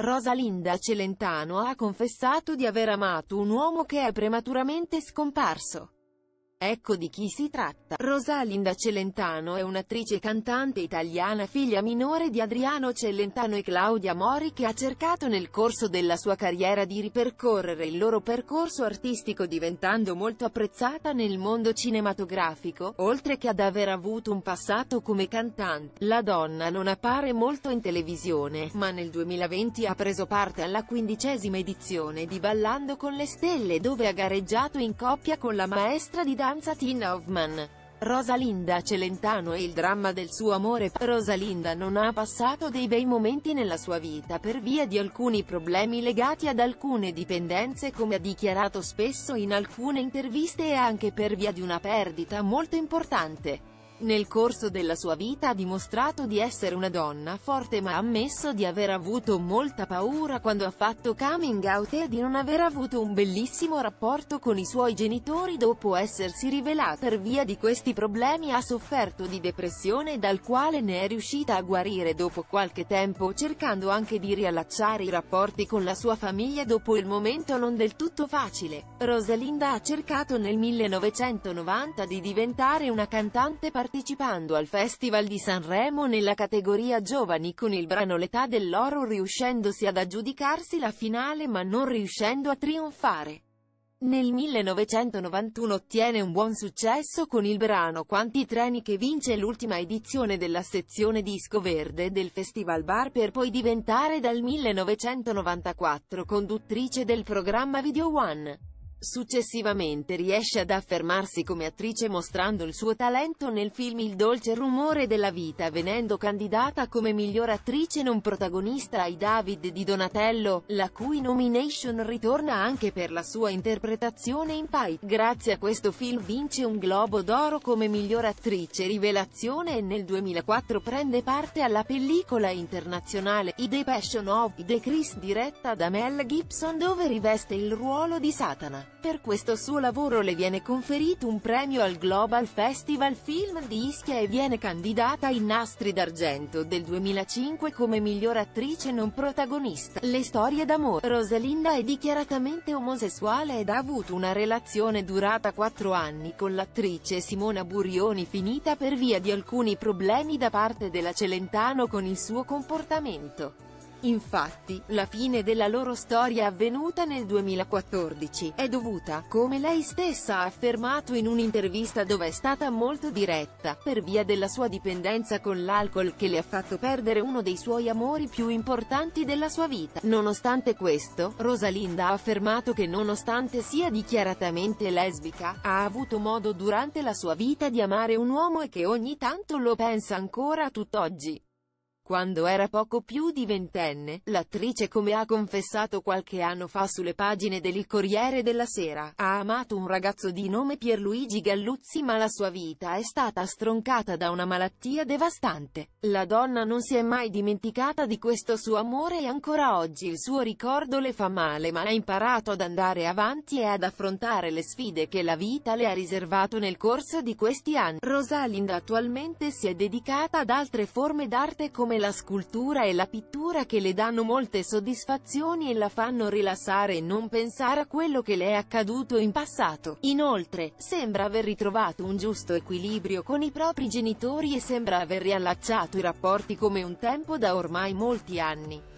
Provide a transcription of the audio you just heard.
Rosalinda Celentano ha confessato di aver amato un uomo che è prematuramente scomparso. Ecco di chi si tratta. Rosalinda Celentano è un'attrice cantante italiana figlia minore di Adriano Celentano e Claudia Mori che ha cercato nel corso della sua carriera di ripercorrere il loro percorso artistico diventando molto apprezzata nel mondo cinematografico, oltre che ad aver avuto un passato come cantante. La donna non appare molto in televisione, ma nel 2020 ha preso parte alla quindicesima edizione di Ballando con le Stelle dove ha gareggiato in coppia con la maestra di Dario infanza Tin Hoffman. Rosalinda Celentano e il dramma del suo amore. Rosalinda non ha passato dei bei momenti nella sua vita per via di alcuni problemi legati ad alcune dipendenze come ha dichiarato spesso in alcune interviste e anche per via di una perdita molto importante. Nel corso della sua vita ha dimostrato di essere una donna forte ma ha ammesso di aver avuto molta paura quando ha fatto coming out e di non aver avuto un bellissimo rapporto con i suoi genitori dopo essersi rivelata per via di questi problemi ha sofferto di depressione dal quale ne è riuscita a guarire dopo qualche tempo cercando anche di riallacciare i rapporti con la sua famiglia dopo il momento non del tutto facile. Rosalinda ha cercato nel 1990 di diventare una cantante particolare partecipando al Festival di Sanremo nella categoria Giovani con il brano L'età dell'oro riuscendosi ad aggiudicarsi la finale ma non riuscendo a trionfare. Nel 1991 ottiene un buon successo con il brano Quanti treni che vince l'ultima edizione della sezione Disco Verde del Festival Bar per poi diventare dal 1994 conduttrice del programma Video One. Successivamente riesce ad affermarsi come attrice mostrando il suo talento nel film Il dolce rumore della vita venendo candidata come miglior attrice non protagonista ai David di Donatello, la cui nomination ritorna anche per la sua interpretazione in Pai. Grazie a questo film vince un Globo d'Oro come miglior attrice rivelazione e nel 2004 prende parte alla pellicola internazionale I The Passion of The Chris diretta da Mel Gibson dove riveste il ruolo di Satana. Per questo suo lavoro le viene conferito un premio al Global Festival Film di Ischia e viene candidata ai Nastri d'Argento del 2005 come miglior attrice non protagonista. Le storie d'amore. Rosalinda è dichiaratamente omosessuale ed ha avuto una relazione durata 4 anni con l'attrice Simona Burioni finita per via di alcuni problemi da parte della Celentano con il suo comportamento. Infatti, la fine della loro storia avvenuta nel 2014 è dovuta, come lei stessa ha affermato in un'intervista dove è stata molto diretta, per via della sua dipendenza con l'alcol che le ha fatto perdere uno dei suoi amori più importanti della sua vita. Nonostante questo, Rosalinda ha affermato che nonostante sia dichiaratamente lesbica, ha avuto modo durante la sua vita di amare un uomo e che ogni tanto lo pensa ancora tutt'oggi. Quando era poco più di ventenne, l'attrice come ha confessato qualche anno fa sulle pagine del Corriere della Sera, ha amato un ragazzo di nome Pierluigi Galluzzi ma la sua vita è stata stroncata da una malattia devastante. La donna non si è mai dimenticata di questo suo amore e ancora oggi il suo ricordo le fa male ma ha imparato ad andare avanti e ad affrontare le sfide che la vita le ha riservato nel corso di questi anni. Rosalind attualmente si è dedicata ad altre forme d'arte come la scultura e la pittura che le danno molte soddisfazioni e la fanno rilassare e non pensare a quello che le è accaduto in passato. Inoltre, sembra aver ritrovato un giusto equilibrio con i propri genitori e sembra aver riallacciato i rapporti come un tempo da ormai molti anni.